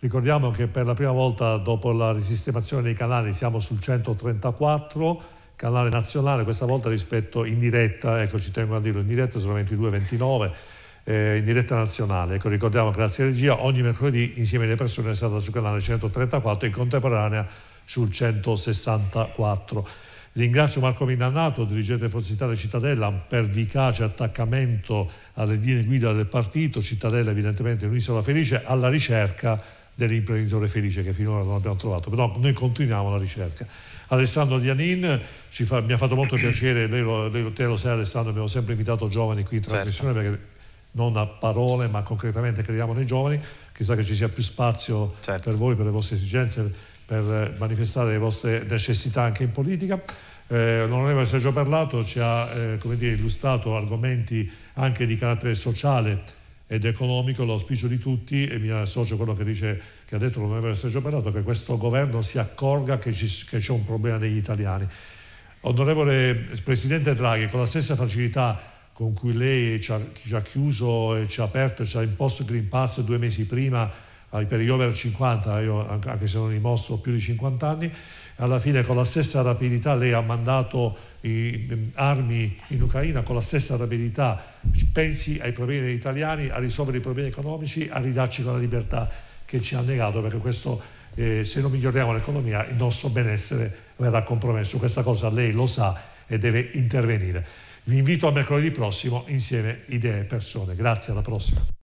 Ricordiamo che per la prima volta dopo la risistemazione dei canali siamo sul 134, canale nazionale, questa volta rispetto in diretta, ecco ci tengo a dirlo, in diretta sono 22-29, eh, in diretta nazionale. Ecco, ricordiamo, grazie alla regia, ogni mercoledì insieme alle persone è stata sul canale 134 e in contemporanea sul 164. Ringrazio Marco Minanato, dirigente Forza Italia Cittadella, per vicace attaccamento alle linee guida del partito, Cittadella evidentemente un'isola felice, alla ricerca dell'imprenditore felice che finora non abbiamo trovato, però noi continuiamo la ricerca. Alessandro Dianin fa, mi ha fatto molto piacere, lei lo, lei, te lo sai Alessandro, abbiamo sempre invitato giovani qui in certo. trasmissione certo. perché non a parole ma concretamente crediamo nei giovani, chissà che ci sia più spazio certo. per voi, per le vostre esigenze, per eh, manifestare le vostre necessità anche in politica. Eh, L'onorevole Sergio Parlato ci ha eh, dire, illustrato argomenti anche di carattere sociale ed economico l'auspicio di tutti e mi associo a quello che, dice, che ha detto l'onorevole Sergio Bernato che questo governo si accorga che, ci, che c'è un problema degli italiani onorevole Presidente Draghi con la stessa facilità con cui lei ci ha, ci ha chiuso e ci ha aperto e ci ha imposto il Green Pass due mesi prima per gli over 50, io, anche se non li mostro più di 50 anni, alla fine con la stessa rapidità lei ha mandato i, ehm, armi in Ucraina, con la stessa rapidità pensi ai problemi degli italiani, a risolvere i problemi economici, a ridarci con la libertà che ci ha negato, perché questo, eh, se non miglioriamo l'economia il nostro benessere verrà compromesso. Questa cosa lei lo sa e deve intervenire. Vi invito a mercoledì prossimo insieme idee e persone. Grazie, alla prossima.